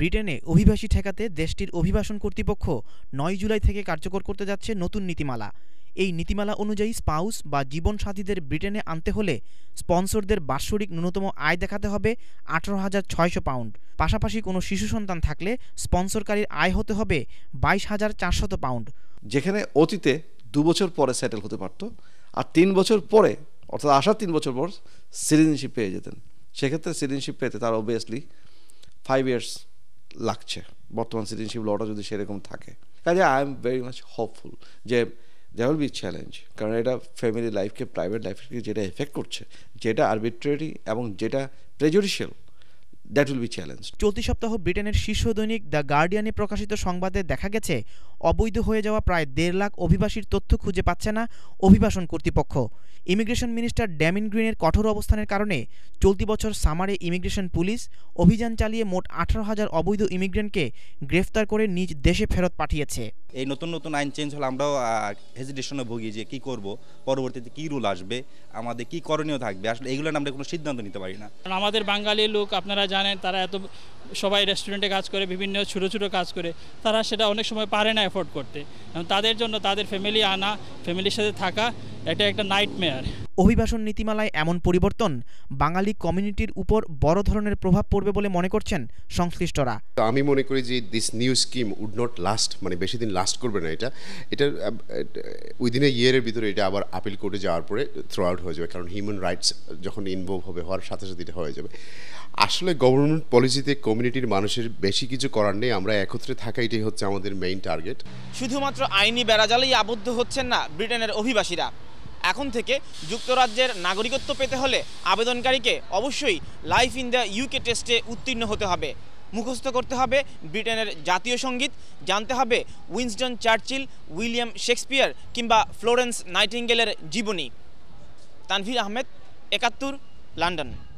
ব্রিটেনে অভিবাসী ঠেকাতে দেশটির অভিবাসন কর্তৃপক্ষ নয় জুলাই থেকে কার্যকর করতে যাচ্ছে নতুন নীতিমালা এই নীতিমালা অনুযায়ী স্পাউস বা জীবনসাথীদের ব্রিটেনে আনতে হলে স্পন্সরদের বাৎসরিক ন্যূনতম আয় দেখাতে হবে আঠারো হাজার ছয়শো পাউন্ড পাশাপাশি কোনো শিশু সন্তান থাকলে স্পন্সরকারীর আয় হতে হবে বাইশ হাজার চারশত পাউন্ড যেখানে অতীতে দু বছর পরে সেটেল হতে পারত আর তিন বছর পরে অর্থাৎ আসার তিন বছর পর সিটিজেনশিপ পেয়ে যেতেন সেক্ষেত্রে সিটিজেনশিপ পেতে তার অবভিয়াসলি ফাইভ ইয়ার্স লাগছে বর্তমান সিটিজনশিপ লটা যদি সেরকম থাকে কাজে I am very much hopeful যে দে উইল বি চ্যালেঞ্জ কারণ এটা ফ্যামিলি লাইফকে প্রাইভেট লাইফকে যেটা এফেক্ট করছে যেটা আরবিট্রারি এবং যেটা prejudicial that will be challenge চলতি সপ্তাহ ব্রিটেনের শীর্ষ দৈনিক দ্য গার্ডিয়ানে প্রকাশিত সংবাদে দেখা গেছে অবৈধ হয়ে যাওয়া প্রায় দেড় লাখ অভিবাসীর তথ্য খুঁজে পাচ্ছে না অভিবাসন কর্তৃপক্ষ ইমিগ্রেশন মিনিস্টার ড্যামিন গ্রিনের কঠোর অবস্থানের কারণে চলতি বছর সামারে ইমিগ্রেশন পুলিশ অভিযান চালিয়ে মোট আঠারো হাজার অবৈধ ইমিগ্রেন্টকে গ্রেফতার করে নিজ দেশে ফেরত পাঠিয়েছে এই নতুন নতুন আইন চেঞ্জ হলে আমরাও হেজিটেশনে ভুগি যে কি করব পরবর্তীতে কি রুল আসবে আমাদের কি করণীয় থাকবে আসলে এগুলো আমরা কোনো সিদ্ধান্ত নিতে পারি না আমাদের বাঙালি লোক আপনারা জানেন তারা এত সবাই রেস্টুরেন্টে কাজ করে বিভিন্ন ছোটো ছোটো কাজ করে তারা সেটা অনেক সময় পারে না এফোর্ড করতে তাদের জন্য তাদের ফ্যামিলি আনা ফ্যামিলির সাথে থাকা এটা একটা নাইটমেয়ার অভিবাসন নীতিমালায় এমন পরিবর্তন বাঙালি কমিউনিটির উপর বড় ধরনের প্রভাব পড়বে বলে মনে করছেন সংশ্লিষ্টরা আমি মনে করি যে this new scheme would not last মানে বেশি দিন লাস্ট করবে না এটা এটা উইদিন এ ইয়ারের ভিতরে এটা আবার আপিল কোর্টে যাওয়ার পরে থ্রো আউট হয়ে যাবে কারণ হিউম্যান রাইটস যখন ইনভলভ হবে হওয়ার সাথে সাথে এটা হয়ে যাবে আসলে গভর্নমেন্ট পলিসিতে কমিউনিটির মানুষের বেশি কিছু করার নেই আমরা একত্রে থাকা এটাই হচ্ছে আমাদের মেইন টার্গেট শুধুমাত্র আইনি বেড়াজালেই আবদ্ধ হচ্ছেন না ব্রিটেনের অভিবাসীরা এখন থেকে যুক্তরাজ্যের নাগরিকত্ব পেতে হলে আবেদনকারীকে অবশ্যই লাইফ ইন দ্য ইউকে টেস্টে উত্তীর্ণ হতে হবে মুখস্থ করতে হবে ব্রিটেনের জাতীয় সঙ্গীত জানতে হবে উইনস্টন চার্চিল উইলিয়াম শেক্সপিয়ার কিংবা ফ্লোরেন্স নাইটিঙ্গেলের জীবনী তানভীর আহমেদ একাত্তর লন্ডন